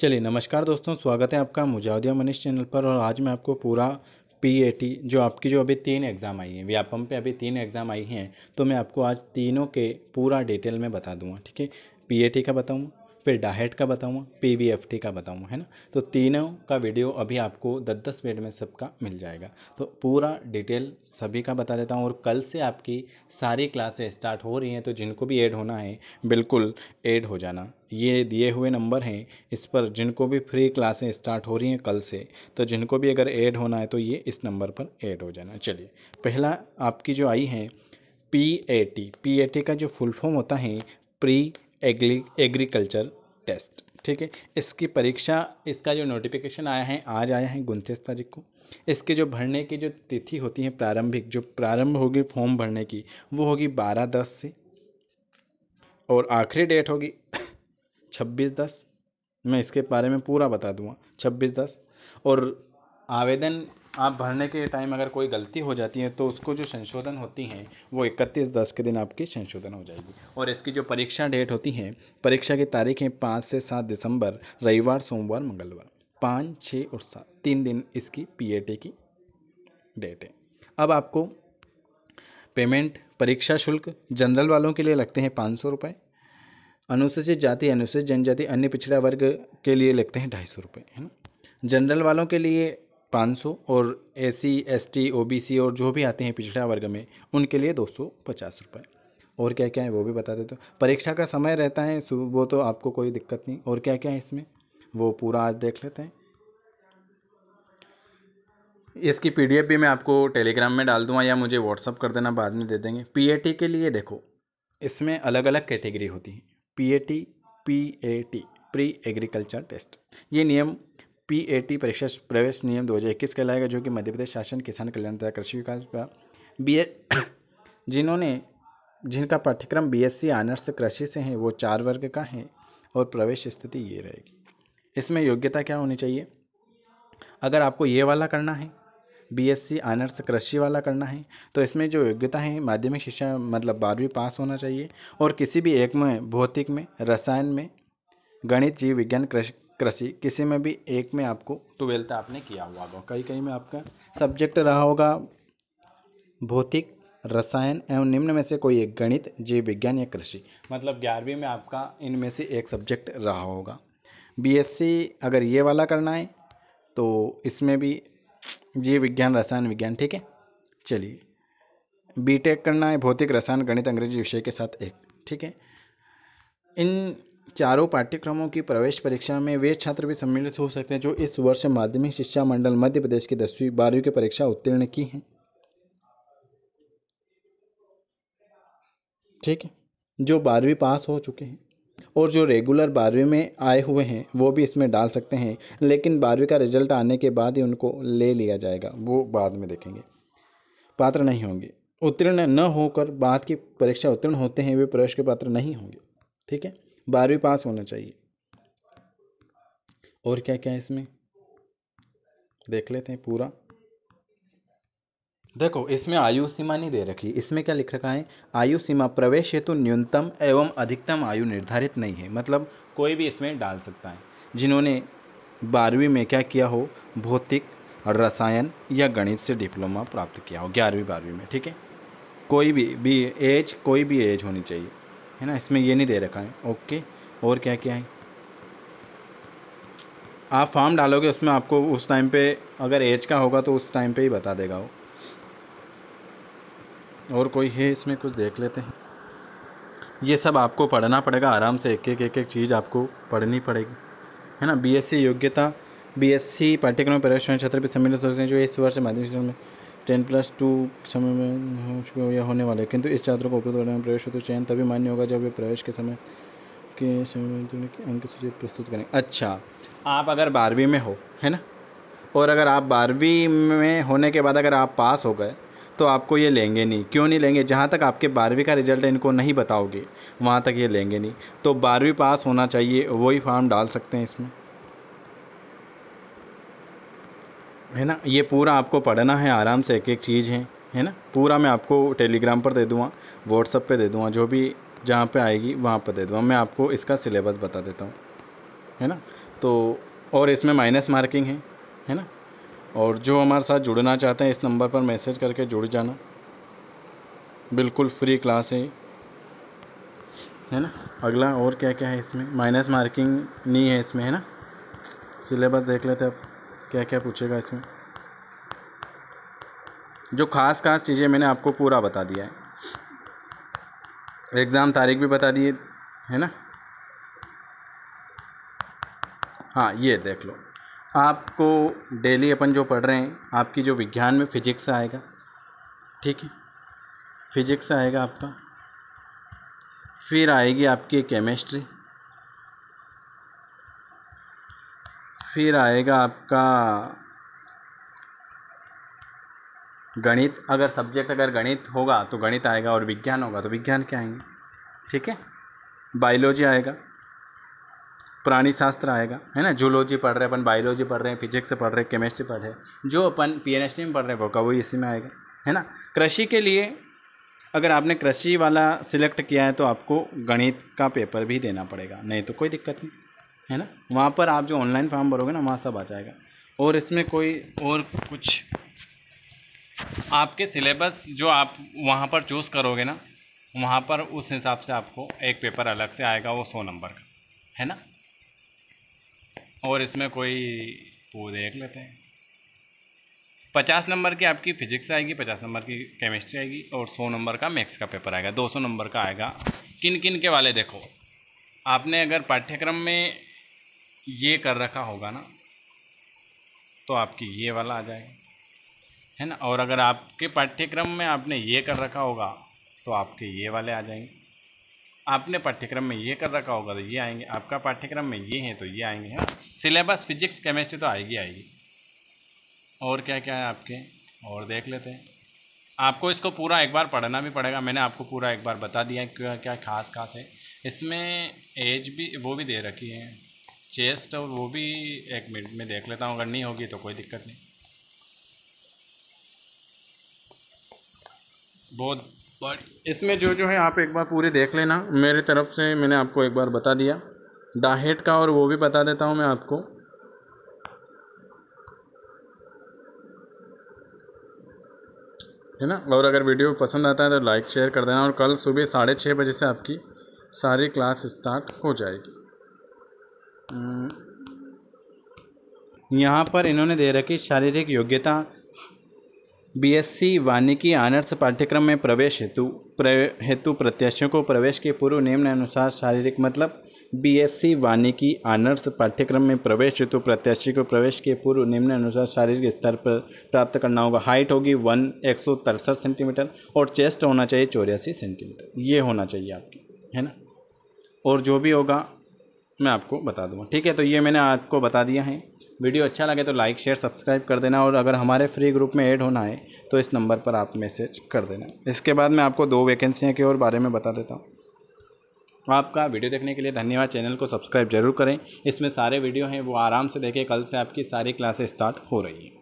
चलिए नमस्कार दोस्तों स्वागत है आपका मुजाउदिया मनीष चैनल पर और आज मैं आपको पूरा पीएटी जो आपकी जो अभी तीन एग्ज़ाम आई हैं व्यापम पे अभी तीन एग्ज़ाम आई हैं तो मैं आपको आज तीनों के पूरा डिटेल में बता दूंगा ठीक है पीएटी का बताऊँ फिर डाहेट का बताऊँगा पी का बताऊँगा है ना तो तीनों का वीडियो अभी आपको दस दस मिनट में सबका मिल जाएगा तो पूरा डिटेल सभी का बता देता हूँ और कल से आपकी सारी क्लासें स्टार्ट हो रही हैं तो जिनको भी ऐड होना है बिल्कुल ऐड हो जाना ये दिए हुए नंबर हैं इस पर जिनको भी फ्री क्लासें स्टार्ट हो रही हैं कल से तो जिनको भी अगर ऐड होना है तो ये इस नंबर पर ऐड हो जाना चलिए पहला आपकी जो आई है P A T P A T का जो फुल फॉर्म होता है प्री एग्री एग्रीकल्चर टेस्ट ठीक है इसकी परीक्षा इसका जो नोटिफिकेशन आया है आज आया है उनतीस तारीख को इसके जो भरने की जो तिथि होती है प्रारंभिक जो प्रारंभ होगी फॉर्म भरने की वो होगी बारह दस से और आखिरी डेट होगी छब्बीस दस मैं इसके बारे में पूरा बता दूंगा छब्बीस दस और आवेदन आप भरने के टाइम अगर कोई गलती हो जाती है तो उसको जो संशोधन होती हैं वो इकतीस दस के दिन आपकी संशोधन हो जाएगी और इसकी जो परीक्षा डेट होती हैं परीक्षा की तारीखें पाँच से सात दिसंबर रविवार सोमवार मंगलवार पाँच छः और सात तीन दिन इसकी पी की डेट है अब आपको पेमेंट परीक्षा शुल्क जनरल वालों के लिए लगते हैं पाँच सौ रुपये अनुसूचित जाति अनुसूचित जनजाति अन्य पिछड़ा वर्ग के लिए लगते हैं ढाई सौ रुपये है ना जनरल वालों के लिए पाँच सौ और S C S T O B C और जो भी आते हैं पिछड़ा वर्ग में उनके लिए दो सौ पचास रुपये और क्या क्या है वो भी बता देते हो परीक्षा का समय रहता है वो तो आपको कोई दिक्कत नहीं और क्या क्या है इसमें वो पूरा आज देख लेते हैं इसकी पीडीएफ भी मैं आपको टेलीग्राम में डाल दूंगा या मुझे व्हाट्सअप कर देना बाद में दे देंगे पीएटी के लिए देखो इसमें अलग अलग कैटेगरी होती है PAT PAT pre agriculture test ये नियम पीएटी परीक्षा प्रवेश नियम 2021 कहलाएगा जो कि मध्य प्रदेश शासन किसान कल्याण तथा कृषि विकास का बी जिन्होंने जिनका पाठ्यक्रम बीएससी आनर्स कृषि से है वो चार वर्ग का है और प्रवेश स्थिति ये रहेगी इसमें योग्यता क्या होनी चाहिए अगर आपको ये वाला करना है बीएससी आनर्स कृषि वाला करना है तो इसमें जो योग्यता है माध्यमिक शिक्षा मतलब बारहवीं पास होना चाहिए और किसी भी एक में भौतिक में रसायन में गणित जीव विज्ञान कृषि कृषि किसी में भी एक में आपको ट्वेल्थ तो आपने किया हुआ होगा कहीं कहीं में आपका सब्जेक्ट रहा होगा भौतिक रसायन एवं निम्न में से कोई एक गणित जीव विज्ञान या कृषि मतलब ग्यारहवीं में आपका इनमें से एक सब्जेक्ट रहा होगा बीएससी अगर ये वाला करना है तो इसमें भी जीव विज्ञान रसायन विज्ञान ठीक है चलिए बीटेक करना है भौतिक रसायन गणित अंग्रेजी विषय के साथ एक ठीक है इन चारों पाठ्यक्रमों की प्रवेश परीक्षा में वे छात्र भी सम्मिलित हो सकते हैं जो इस वर्ष माध्यमिक शिक्षा मंडल मध्य प्रदेश की दसवीं बारहवीं की परीक्षा उत्तीर्ण की है ठीक है जो बारहवीं पास हो चुके हैं और जो रेगुलर बारहवीं में आए हुए हैं वो भी इसमें डाल सकते हैं लेकिन बारहवीं का रिजल्ट आने के बाद ही उनको ले लिया जाएगा वो बाद में देखेंगे पात्र नहीं होंगे उत्तीर्ण न होकर बाद की परीक्षा उत्तीर्ण होते हैं वे प्रवेश के पात्र नहीं होंगे ठीक है बारहवीं पास होना चाहिए और क्या क्या है इसमें देख लेते हैं पूरा देखो इसमें आयु सीमा नहीं दे रखी इसमें क्या लिख रखा है आयु सीमा प्रवेश हेतु न्यूनतम एवं अधिकतम आयु निर्धारित नहीं है मतलब कोई भी इसमें डाल सकता है जिन्होंने बारहवीं में क्या किया हो भौतिक रसायन या गणित से डिप्लोमा प्राप्त किया हो ग्यारहवीं बारहवीं में ठीक है कोई भी भी एज कोई भी एज होनी चाहिए है ना इसमें ये नहीं दे रखा है ओके और क्या क्या है आप फॉर्म डालोगे उसमें आपको उस टाइम पे अगर एज का होगा तो उस टाइम पे ही बता देगा वो और कोई है इसमें कुछ देख लेते हैं ये सब आपको पढ़ना पड़ेगा आराम से एक एक एक एक चीज़ आपको पढ़नी पड़ेगी है ना बीएससी योग्यता बीएससी पाठ्यक्रम में प्रवेश छात्र भी सम्मिलित होते हैं जो इस वर्ष माध्यमिक में टेन प्लस टू समय में हो यह होने वाले किंतु इस छात्रों को उपलब्ध करने में प्रवेश होते चयन तभी मान्य होगा जब वे प्रवेश के समय के समय में अंक सूची प्रस्तुत करें अच्छा आप अगर बारहवीं में हो है ना और अगर आप बारहवीं में होने के बाद अगर आप पास हो गए तो आपको ये लेंगे नहीं क्यों नहीं लेंगे जहाँ तक आपके बारहवीं का रिजल्ट इनको नहीं बताओगे वहाँ तक ये लेंगे नहीं तो बारहवीं पास होना चाहिए वही फॉर्म डाल सकते हैं इसमें है ना ये पूरा आपको पढ़ना है आराम से एक एक चीज़ है है ना पूरा मैं आपको टेलीग्राम पर दे दूँगा व्हाट्सअप पे दे दूँगा जो भी जहाँ पे आएगी वहाँ पर दे दूँगा मैं आपको इसका सिलेबस बता देता हूँ है ना तो और इसमें माइनस मार्किंग है है ना और जो हमारे साथ जुड़ना चाहते हैं इस नंबर पर मैसेज करके जुड़ जाना बिल्कुल फ्री क्लास है है ना अगला और क्या क्या है इसमें माइनस मार्किंग नहीं है इसमें है ना सिलेबस देख लेते अब क्या क्या पूछेगा इसमें जो ख़ास ख़ास चीज़ें मैंने आपको पूरा बता दिया है एग्ज़ाम तारीख भी बता दिए है ना हाँ ये देख लो आपको डेली अपन जो पढ़ रहे हैं आपकी जो विज्ञान में फिजिक्स आएगा ठीक है फिजिक्स आएगा आपका फिर आएगी आपकी केमिस्ट्री फिर आएगा आपका गणित अगर सब्जेक्ट अगर गणित होगा तो गणित आएगा और विज्ञान होगा तो विज्ञान के आएंगे ठीक है बायोलॉजी आएगा प्राणी शास्त्र आएगा है ना जूलॉजी पढ़ रहे हैं अपन बायोलॉजी पढ़ रहे हैं फिजिक्स पढ़ रहे हैं केमिस्ट्री पढ़ रहे हैं जो अपन पी में पढ़ रहे हैं वो वही इसी में आएगा है ना कृषि के लिए अगर आपने कृषि वाला सिलेक्ट किया है तो आपको गणित का पेपर भी देना पड़ेगा नहीं तो कोई दिक्कत नहीं है ना वहाँ पर आप जो ऑनलाइन फॉर्म भरोगे ना वहाँ सब आ जाएगा और इसमें कोई और कुछ आपके सिलेबस जो आप वहाँ पर चूज़ करोगे ना वहाँ पर उस हिसाब से आपको एक पेपर अलग से आएगा वो सौ नंबर का है ना और इसमें कोई वो देख लेते हैं पचास नंबर की आपकी फ़िज़िक्स आएगी पचास नंबर की केमिस्ट्री आएगी और सौ नंबर का मैथ्स का पेपर आएगा दो सौ नंबर का आएगा किन किन के वाले देखो आपने अगर पाठ्यक्रम में ये कर रखा होगा ना तो आपकी ये वाला आ जाएगा है ना और अगर आपके पाठ्यक्रम में आपने ये कर रखा होगा तो आपके ये वाले आ जाएंगे आपने पाठ्यक्रम में ये कर रखा होगा तो ये आएंगे आपका पाठ्यक्रम में ये हैं तो ये आएंगे है सिलेबस फिजिक्स केमिस्ट्री तो आएगी आएगी और क्या क्या है आपके और देख लेते हैं आपको इसको पूरा एक बार पढ़ना भी पड़ेगा मैंने आपको पूरा एक बार बता दिया क्या क्या खास खास है इसमें एज भी वो भी दे रखी है चेस्ट और वो भी एक मिनट में देख लेता हूँ अगर नहीं होगी तो कोई दिक्कत नहीं बहुत बड़ी इसमें जो जो है आप एक बार पूरे देख लेना मेरे तरफ से मैंने आपको एक बार बता दिया डाहेट का और वो भी बता देता हूँ मैं आपको है ना और अगर वीडियो पसंद आता है तो लाइक शेयर कर देना और कल सुबह साढ़े छः बजे से आपकी सारी क्लास स्टार्ट हो जाएगी यहाँ पर इन्होंने दे रखी शारीरिक योग्यता बीएससी वानिकी आनर्स पाठ्यक्रम में प्रवेश हेतु प्र हेतु प्रत्याशियों को प्रवेश के पूर्व अनुसार शारीरिक मतलब बीएससी वानिकी आनर्स पाठ्यक्रम में प्रवेश हेतु प्रत्याशी को प्रवेश के पूर्व निम्न अनुसार शारीरिक स्तर पर प्राप्त करना होगा हाइट होगी वन एक सौ तिरसठ सेंटीमीटर और चेस्ट होना चाहिए चौरासी सेंटीमीटर ये होना चाहिए आपकी है ना और जो भी होगा मैं आपको बता दूँगा ठीक है तो ये मैंने आपको बता दिया है वीडियो अच्छा लगे तो लाइक शेयर सब्सक्राइब कर देना और अगर हमारे फ्री ग्रुप में ऐड होना है तो इस नंबर पर आप मैसेज कर देना इसके बाद मैं आपको दो वैकेंसियाँ के और बारे में बता देता हूँ आपका वीडियो देखने के लिए धन्यवाद चैनल को सब्सक्राइब जरूर करें इसमें सारे वीडियो हैं वो आराम से देखें कल से आपकी सारी क्लासेस स्टार्ट हो रही हैं